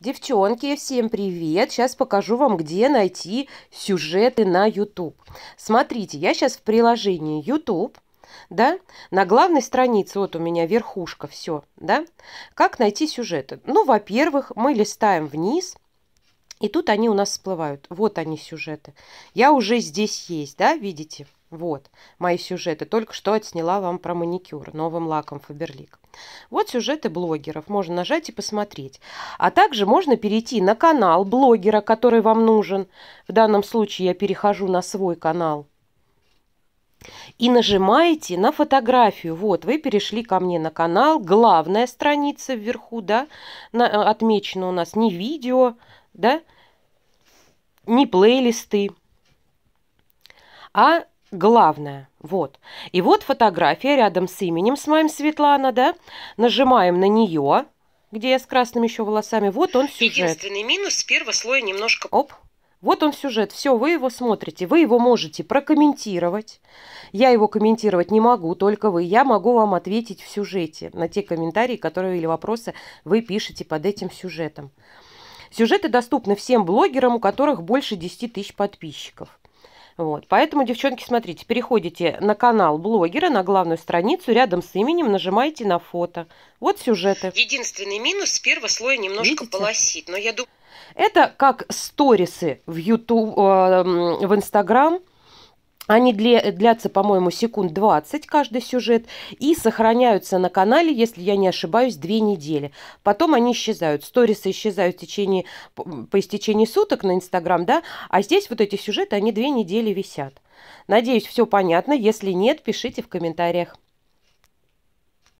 Девчонки, всем привет! Сейчас покажу вам, где найти сюжеты на YouTube. Смотрите, я сейчас в приложении YouTube, да, на главной странице, вот у меня верхушка, все, да. Как найти сюжеты? Ну, во-первых, мы листаем вниз и тут они у нас всплывают. Вот они сюжеты. Я уже здесь есть, да, видите? Вот мои сюжеты. Только что отсняла вам про маникюр новым лаком Фаберлик. Вот сюжеты блогеров. Можно нажать и посмотреть. А также можно перейти на канал блогера, который вам нужен. В данном случае я перехожу на свой канал. И нажимаете на фотографию. Вот, вы перешли ко мне на канал. Главная страница вверху, да, на, отмечена у нас не видео, да, не плейлисты, а главное. Вот. И вот фотография рядом с именем с моим Светлана, да, нажимаем на нее, где я с красными еще волосами, вот он сюжет. Единственный минус, первого слоя немножко... Оп. Вот он сюжет, все, вы его смотрите, вы его можете прокомментировать. Я его комментировать не могу, только вы. Я могу вам ответить в сюжете на те комментарии, которые или вопросы вы пишете под этим сюжетом. Сюжеты доступны всем блогерам, у которых больше 10 тысяч подписчиков. Вот. Поэтому, девчонки, смотрите, переходите на канал блогера, на главную страницу, рядом с именем нажимаете на фото. Вот сюжеты. Единственный минус, с первого слоя немножко Видите? полосит, но я думаю... Это как сторисы в YouTube, э, в Инстаграм, они для, длятся, по-моему, секунд 20 каждый сюжет и сохраняются на канале, если я не ошибаюсь, две недели. Потом они исчезают. Сторисы исчезают в течение, по истечении суток на Инстаграм, да, а здесь вот эти сюжеты, они две недели висят. Надеюсь, все понятно. Если нет, пишите в комментариях.